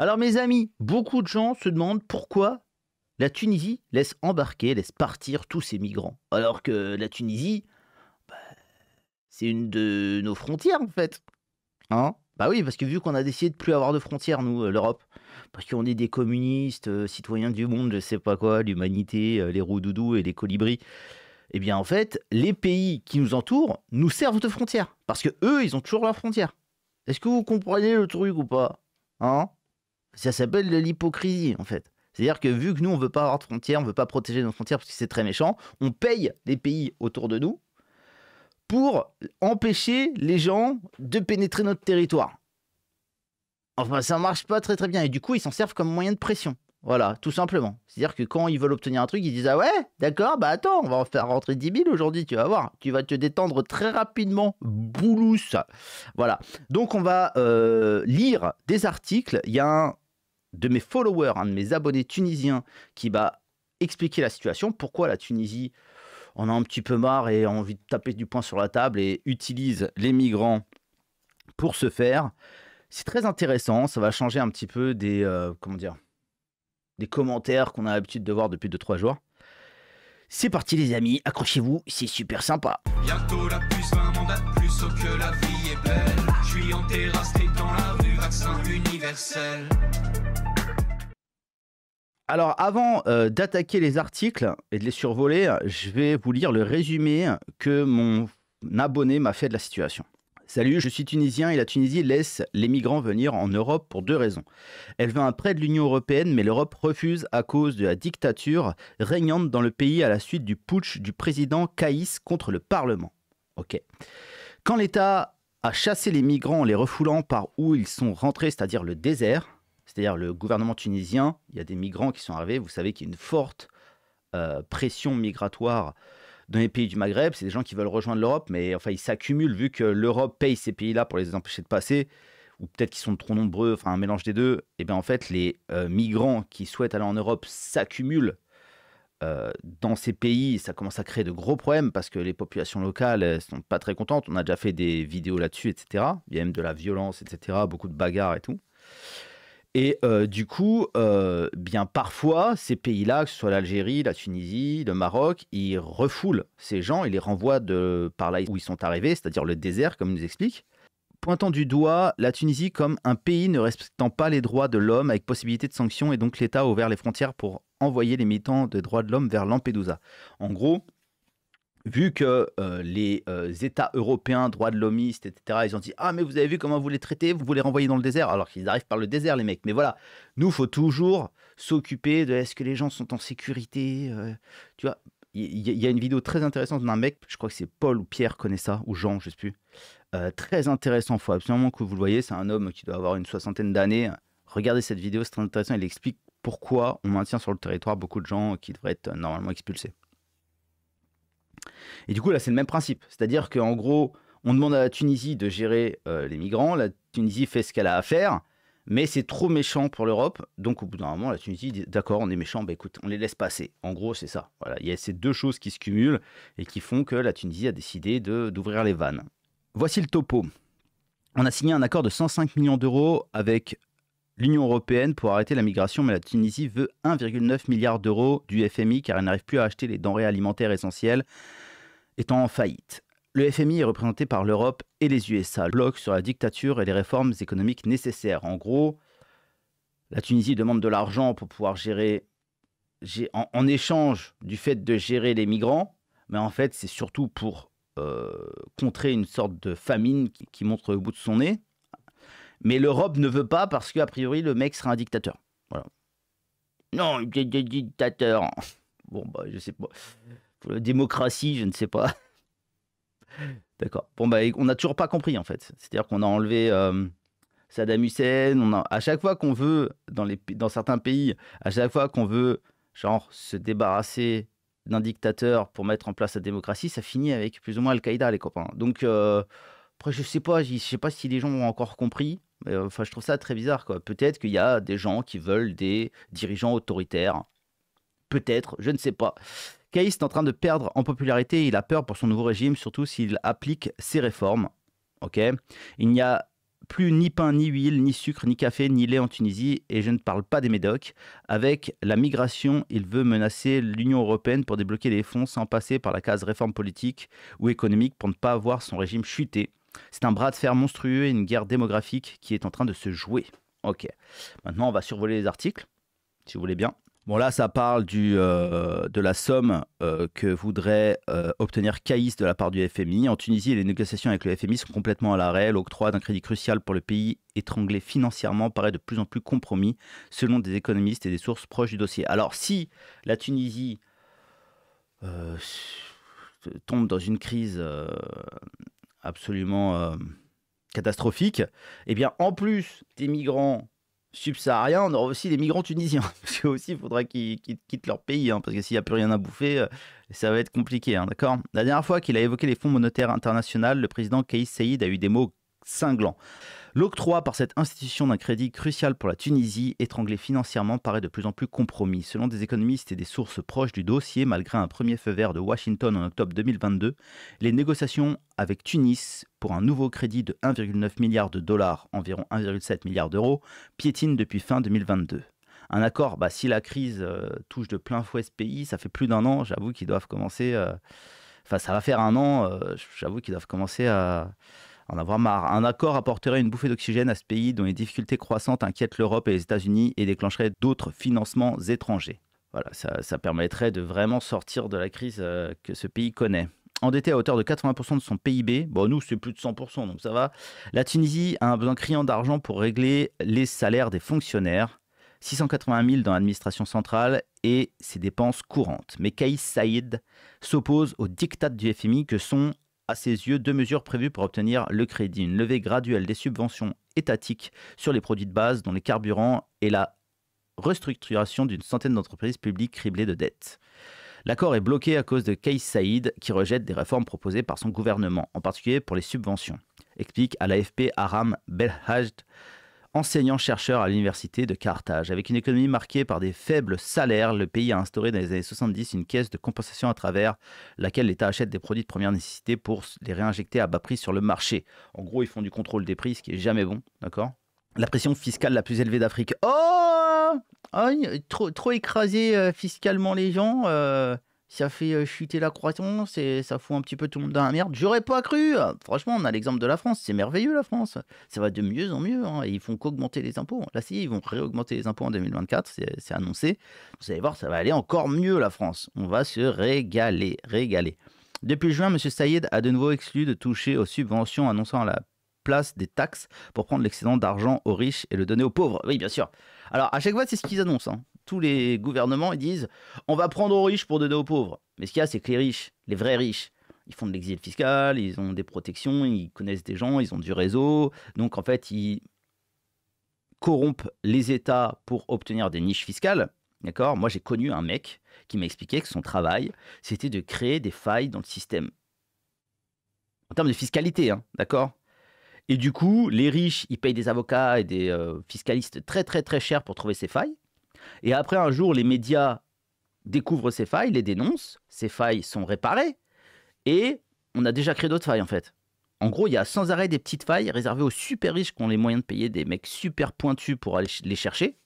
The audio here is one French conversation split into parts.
Alors mes amis, beaucoup de gens se demandent pourquoi la Tunisie laisse embarquer, laisse partir tous ces migrants. Alors que la Tunisie, bah, c'est une de nos frontières en fait. Hein bah oui, parce que vu qu'on a décidé de plus avoir de frontières, nous, euh, l'Europe, parce qu'on est des communistes, euh, citoyens du monde, je sais pas quoi, l'humanité, euh, les roues doudous et les colibris, eh bien en fait, les pays qui nous entourent nous servent de frontières, parce que eux, ils ont toujours leurs frontières. Est-ce que vous comprenez le truc ou pas Hein ça s'appelle l'hypocrisie, en fait. C'est-à-dire que vu que nous, on ne veut pas avoir de frontières, on ne veut pas protéger nos frontières parce que c'est très méchant, on paye les pays autour de nous pour empêcher les gens de pénétrer notre territoire. Enfin, ça ne marche pas très très bien. Et du coup, ils s'en servent comme moyen de pression. Voilà, tout simplement. C'est-à-dire que quand ils veulent obtenir un truc, ils disent Ah ouais, d'accord, bah attends, on va en faire rentrer 10 000 aujourd'hui, tu vas voir. Tu vas te détendre très rapidement, boulousse !» Voilà. Donc, on va euh, lire des articles. Il y a un de mes followers, un de mes abonnés tunisiens, qui va expliquer la situation, pourquoi la Tunisie en a un petit peu marre et a envie de taper du poing sur la table et utilise les migrants pour ce faire. C'est très intéressant, ça va changer un petit peu des, euh, comment dire, des commentaires qu'on a l'habitude de voir depuis 2-3 jours. C'est parti les amis, accrochez-vous, c'est super sympa. Alors avant euh, d'attaquer les articles et de les survoler, je vais vous lire le résumé que mon abonné m'a fait de la situation. Salut, je suis tunisien et la Tunisie laisse les migrants venir en Europe pour deux raisons. Elle veut un prêt de l'Union européenne, mais l'Europe refuse à cause de la dictature régnante dans le pays à la suite du putsch du président Caïs contre le Parlement. Ok. Quand l'État a chassé les migrants en les refoulant par où ils sont rentrés, c'est-à-dire le désert, c'est-à-dire le gouvernement tunisien, il y a des migrants qui sont arrivés, vous savez qu'il y a une forte euh, pression migratoire dans les pays du Maghreb, c'est des gens qui veulent rejoindre l'Europe, mais enfin, ils s'accumulent vu que l'Europe paye ces pays-là pour les empêcher de passer, ou peut-être qu'ils sont trop nombreux, enfin, un mélange des deux. Et eh bien, en fait, les euh, migrants qui souhaitent aller en Europe s'accumulent euh, dans ces pays, ça commence à créer de gros problèmes parce que les populations locales ne sont pas très contentes. On a déjà fait des vidéos là-dessus, etc. Il y a même de la violence, etc. Beaucoup de bagarres et tout. Et euh, du coup, euh, bien parfois, ces pays-là, que ce soit l'Algérie, la Tunisie, le Maroc, ils refoulent ces gens, ils les renvoient de par là où ils sont arrivés, c'est-à-dire le désert, comme nous explique, pointant du doigt la Tunisie comme un pays ne respectant pas les droits de l'homme avec possibilité de sanctions, et donc l'État a ouvert les frontières pour envoyer les militants des droits de l'homme vers Lampedusa. En gros, vu que euh, les euh, États européens, droits de l'homiste, etc., ils ont dit Ah, mais vous avez vu comment vous les traitez Vous les renvoyez dans le désert, alors qu'ils arrivent par le désert, les mecs. Mais voilà, nous, faut toujours s'occuper de est-ce que les gens sont en sécurité euh, Tu vois, il y, a une vidéo très intéressante d'un mec, je crois que c'est Paul ou Pierre connaît ça, ou Jean, je sais plus. très intéressant, faut absolument que vous le voyez. C'est un homme qui doit avoir une soixantaine d'années. Regardez cette vidéo, c'est très intéressant. Il explique pourquoi on maintient sur le territoire beaucoup de gens qui devraient être normalement expulsés. Et du coup, là, c'est le même principe. C'est-à-dire qu'en gros, on demande à la Tunisie de gérer euh, les migrants, la Tunisie fait ce qu'elle a à faire, mais c'est trop méchant pour l'Europe. Donc, au bout d'un moment, la Tunisie dit d'accord, on est méchant, ben écoute, on les laisse passer. En gros, c'est ça. Voilà, il y a ces deux choses qui se cumulent et qui font que la Tunisie a décidé d'ouvrir les vannes. Voici le topo. On a signé un accord de 105 millions d'euros avec l'Union européenne pour arrêter la migration, mais la Tunisie veut 1,9 milliard d'euros du FMI car elle n'arrive plus à acheter les denrées alimentaires essentielles étant en faillite. Le FMI est représenté par l'Europe et les USA, bloc sur la dictature et les réformes économiques nécessaires. En gros, la Tunisie demande de l'argent pour pouvoir gérer, en, échange du fait de gérer les migrants, mais en fait c'est surtout pour euh, contrer une sorte de famine qui, montre le bout de son nez. Mais l'Europe ne veut pas parce qu'a priori le mec sera un dictateur. Voilà. Non, il est dictateur. Bon, bah, je sais pas la démocratie, je ne sais pas. D'accord. Bon, bah, on n'a toujours pas compris, en fait. C'est-à-dire qu'on a enlevé euh, Saddam Hussein. On à chaque fois qu'on veut, dans, les, dans certains pays, à chaque fois qu'on veut, genre, se débarrasser d'un dictateur pour mettre en place la démocratie, ça finit avec plus ou moins Al-Qaïda, les copains. Donc, euh, après, je sais pas, je sais pas si les gens ont encore compris. Euh, enfin, je trouve ça très bizarre, quoi. Peut-être qu'il y a des gens qui veulent des dirigeants autoritaires. Peut-être, je ne sais pas. Keis est en train de perdre en popularité. Il a peur pour son nouveau régime, surtout s'il applique ses réformes. Ok. Il n'y a plus ni pain, ni huile, ni sucre, ni café, ni lait en Tunisie, et je ne parle pas des médocs. Avec la migration, il veut menacer l'Union européenne pour débloquer les fonds sans passer par la case réforme politique ou économique pour ne pas voir son régime chuter. C'est un bras de fer monstrueux et une guerre démographique qui est en train de se jouer. Ok, maintenant on va survoler les articles, si vous voulez bien. Bon, là, ça parle euh, de la somme euh, que voudrait euh, obtenir Caïs de la part du FMI. En Tunisie, les négociations avec le FMI sont complètement à l'arrêt. L'octroi d'un crédit crucial pour le pays étranglé financièrement paraît de plus en plus compromis, selon des économistes et des sources proches du dossier. Alors, si la Tunisie tombe dans une crise absolument catastrophique, eh bien, en plus des migrants subsahariens, on aura aussi des migrants tunisiens. Parce qu'aussi, aussi, il faudra qu'ils quittent leur pays, hein, parce que s'il n'y a plus rien à bouffer, euh, ça va être compliqué, hein, d'accord La dernière fois qu'il a évoqué les fonds monétaires internationaux, le président Kais Saïd a eu des mots cinglant. L'octroi par cette institution d'un crédit crucial pour la Tunisie, étranglé financièrement, paraît de plus en plus compromis. Selon des économistes et des sources proches du dossier, malgré un premier feu vert de Washington en octobre 2022, les négociations avec Tunis pour un nouveau crédit de 1,9 milliard de dollars, environ 1,7 milliard d'euros, piétinent depuis fin 2022 un accord. Bah, si la crise euh, touche de plein fouet ce pays, ça fait plus d'un an, j'avoue qu'ils doivent commencer. Euh, enfin, ça va faire un an, euh, j'avoue qu'ils doivent commencer à, en avoir marre. Un accord apporterait une bouffée d'oxygène à ce pays dont les difficultés croissantes inquiètent l'Europe et les États-Unis et déclencherait d'autres financements étrangers. Voilà, ça, permettrait de vraiment sortir de la crise euh, que ce pays connaît endetté à hauteur de 80% de son PIB. Bon, nous, c'est plus de 100%, donc ça va. La Tunisie a un besoin criant d'argent pour régler les salaires des fonctionnaires, 680 000 dans l'administration centrale et ses dépenses courantes. Mais Kaïs Saïd s'oppose aux dictats du FMI que sont à ses yeux deux mesures prévues pour obtenir le crédit. Une levée graduelle des subventions étatiques sur les produits de base, dont les carburants, et la restructuration d'une centaine d'entreprises publiques criblées de dettes. L'accord est bloqué à cause de Kais Saïd, qui rejette des réformes proposées par son gouvernement, en particulier pour les subventions, explique à l'AFP Aram Belhajd enseignant-chercheur à l'université de Carthage. Avec une économie marquée par des faibles salaires, le pays a instauré dans les années 70 une caisse de compensation à travers laquelle l'État achète des produits de première nécessité pour les réinjecter à bas prix sur le marché. En gros, ils font du contrôle des prix, ce qui est jamais bon, d'accord La pression fiscale la plus élevée d'Afrique. Oh, ah, trop, trop écrasé euh, fiscalement les gens euh ça fait euh, chuter la croissance et ça fout un petit peu tout le monde dans la merde. J'aurais pas cru Franchement, on a l'exemple de la France, c'est merveilleux la France. Ça va de mieux en mieux, et hein. ils font qu'augmenter les impôts. Là, si, ils vont réaugmenter les impôts en 2024, c'est annoncé. Vous allez voir, ça va aller encore mieux la France. On va se régaler, régaler. Depuis juin, M. Saïd a de nouveau exclu de toucher aux subventions annonçant la place des taxes pour prendre l'excédent d'argent aux riches et le donner aux pauvres. Oui, bien sûr. Alors, à chaque fois, c'est ce qu'ils annoncent. Hein tous les gouvernements, ils disent on va prendre aux riches pour donner aux pauvres. Mais ce qu'il y a, c'est que les riches, les vrais riches, ils font de l'exil fiscal, ils ont des protections, ils connaissent des gens, ils ont du réseau. Donc en fait, ils corrompent les États pour obtenir des niches fiscales. D'accord Moi, j'ai connu un mec qui m'a expliqué que son travail, c'était de créer des failles dans le système. En termes de fiscalité, hein, d'accord Et du coup, les riches, ils payent des avocats et des euh, fiscalistes très, très, très chers pour trouver ces failles. Et après, un jour, les médias découvrent ces failles, les dénoncent, ces failles sont réparées, et on a déjà créé d'autres failles en fait. En gros, il y a sans arrêt des petites failles réservées aux super riches qui ont les moyens de payer des mecs super pointus pour aller les chercher.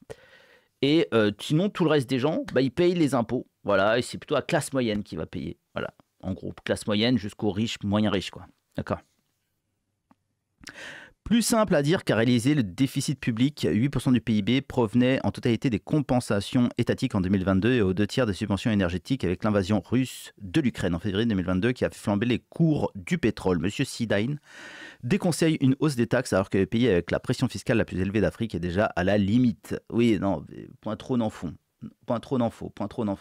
Et euh, sinon, tout le reste des gens, bah, ils payent les impôts. Voilà, et c'est plutôt la classe moyenne qui va payer. Voilà, en gros, classe moyenne jusqu'aux riches, moyens riches, quoi. D'accord plus simple à dire qu'à réaliser, le déficit public, 8% du PIB, provenait en totalité des compensations étatiques en 2022 et aux deux tiers des subventions énergétiques avec l'invasion russe de l'Ukraine en février 2022 qui a flambé les cours du pétrole. Monsieur Sidain déconseille une hausse des taxes alors que le pays avec la pression fiscale la plus élevée d'Afrique est déjà à la limite. Oui, non, point trop n'en Point trop n'en point trop n'en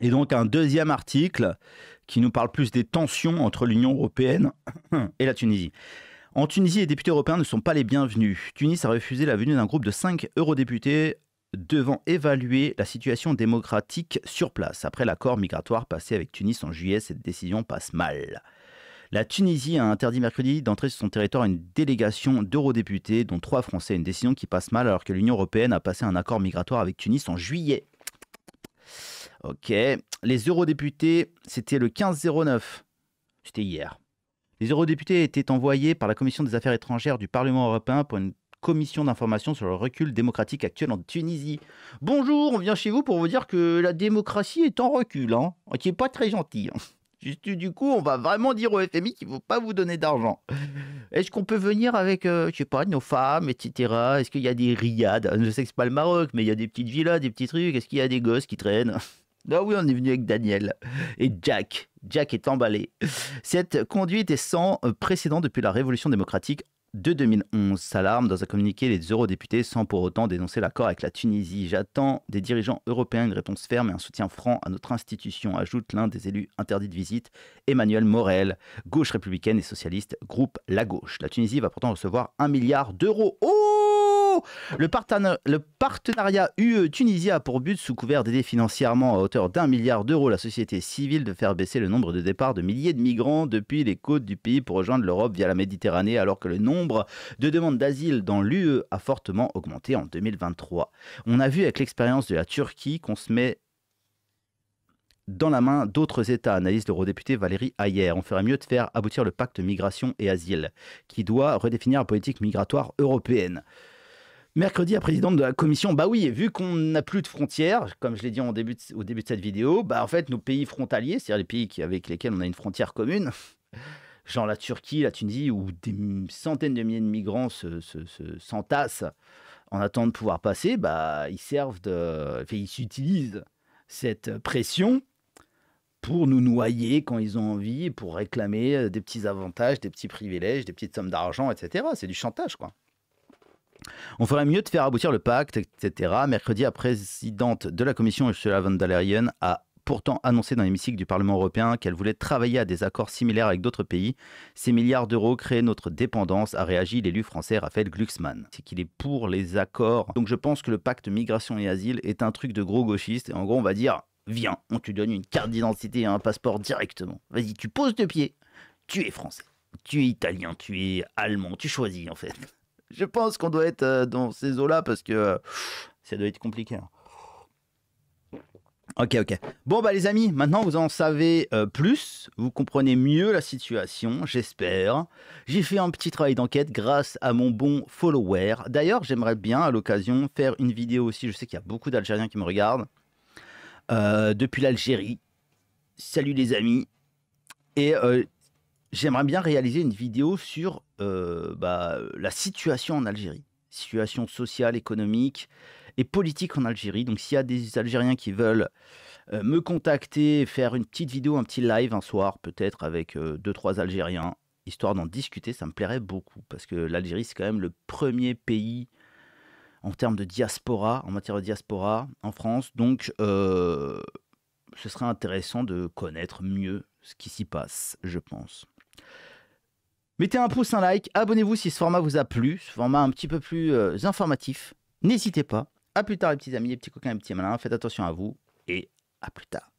Et donc un deuxième article qui nous parle plus des tensions entre l'Union européenne et la Tunisie. En Tunisie, les députés européens ne sont pas les bienvenus. Tunis a refusé la venue d'un groupe de 5 eurodéputés devant évaluer la situation démocratique sur place. Après l'accord migratoire passé avec Tunis en juillet, cette décision passe mal. La Tunisie a interdit mercredi d'entrer sur son territoire une délégation d'eurodéputés, dont trois Français, une décision qui passe mal alors que l'Union européenne a passé un accord migratoire avec Tunis en juillet. Ok, les eurodéputés, c'était le 15-09, c'était hier. Les eurodéputés étaient envoyés par la Commission des affaires étrangères du Parlement européen pour une commission d'information sur le recul démocratique actuel en Tunisie. Bonjour, on vient chez vous pour vous dire que la démocratie est en recul, hein, qui n'est pas très gentil. Hein. Juste du coup, on va vraiment dire au FMI qu'il ne faut pas vous donner d'argent. Est-ce qu'on peut venir avec, euh, je sais pas, nos femmes, etc. Est-ce qu'il y a des riades Je sais que n'est pas le Maroc, mais il y a des petites villas, des petits trucs. Est-ce qu'il y a des gosses qui traînent ah oui, on est venu avec Daniel et Jack. Jack est emballé. Cette conduite est sans précédent depuis la Révolution démocratique de 2011 s'alarme dans un communiqué les eurodéputés sans pour autant dénoncer l'accord avec la Tunisie. J'attends des dirigeants européens une réponse ferme et un soutien franc à notre institution, ajoute l'un des élus interdits de visite, Emmanuel Morel, gauche républicaine et socialiste, groupe La Gauche. La Tunisie va pourtant recevoir un milliard d'euros. Oh le, partenariat UE-Tunisie a pour but, sous couvert d'aider financièrement à hauteur d'un milliard d'euros la société civile, de faire baisser le nombre de départs de milliers de migrants depuis les côtes du pays pour rejoindre l'Europe via la Méditerranée, alors que le nombre de demandes d'asile dans l'UE a fortement augmenté en 2023. On a vu avec l'expérience de la Turquie qu'on se met dans la main d'autres États, analyse l'eurodéputé Valérie Ayer. On ferait mieux de faire aboutir le pacte migration et asile, qui doit redéfinir la politique migratoire européenne. Mercredi, la présidente de la commission, bah oui, vu qu'on n'a plus de frontières, comme je l'ai dit au début de cette vidéo, bah en fait, nos pays frontaliers, c'est-à-dire les pays avec lesquels on a une frontière commune, genre la Turquie, la Tunisie, où des centaines de milliers de migrants s'entassent se, se, en attendant de pouvoir passer, bah ils servent de. ils utilisent cette pression pour nous noyer quand ils ont envie, pour réclamer euh, des petits avantages, des petits privilèges, des petites sommes d'argent, etc. C'est du chantage, quoi. On ferait mieux de faire aboutir le pacte, etc. Mercredi, la présidente de la Commission, Ursula von der Leyen, a pourtant annoncé dans l'hémicycle du Parlement européen qu'elle voulait travailler à des accords similaires avec d'autres pays. Ces milliards d'euros créent notre dépendance, a réagi l'élu français Raphaël Glucksmann. C'est qu'il est pour les accords. Donc je pense que le pacte migration et asile est un truc de gros gauchiste. Et en gros, on va dire viens, on te donne une carte d'identité et un passeport directement. Vas-y, tu poses deux pieds. Tu es français, tu es italien, tu es allemand, tu choisis en fait je pense qu'on doit être euh, dans ces eaux-là parce que euh, ça doit être compliqué. Hein. Ok, ok. Bon, bah les amis, maintenant vous en savez euh, plus, vous comprenez mieux la situation, j'espère. J'ai fait un petit travail d'enquête grâce à mon bon follower. D'ailleurs, j'aimerais bien à l'occasion faire une vidéo aussi, je sais qu'il y a beaucoup d'Algériens qui me regardent, depuis l'Algérie. Salut les amis. Et j'aimerais bien réaliser une vidéo sur euh, bah, la situation en Algérie, situation sociale, économique et politique en Algérie. Donc s'il y a des Algériens qui veulent euh, me contacter, faire une petite vidéo, un petit live un soir peut-être avec euh, deux trois Algériens, histoire d'en discuter, ça me plairait beaucoup parce que l'Algérie c'est quand même le premier pays en termes de diaspora, en matière de diaspora en France. Donc ce serait intéressant de connaître mieux ce qui s'y passe, je pense. Mettez un pouce, un like, abonnez-vous si ce format vous a plu, ce format un petit peu plus euh, informatif. N'hésitez pas. À plus tard les petits amis, les petits coquins, les petits malins. Faites attention à vous et à plus tard.